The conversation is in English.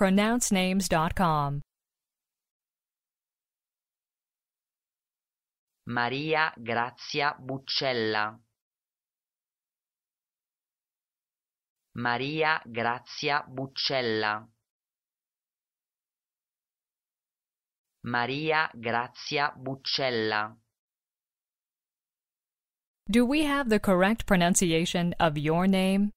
pronouncenames.com. Maria Grazia Buccella. Maria Grazia Buccella. Maria Grazia Buccella. Do we have the correct pronunciation of your name?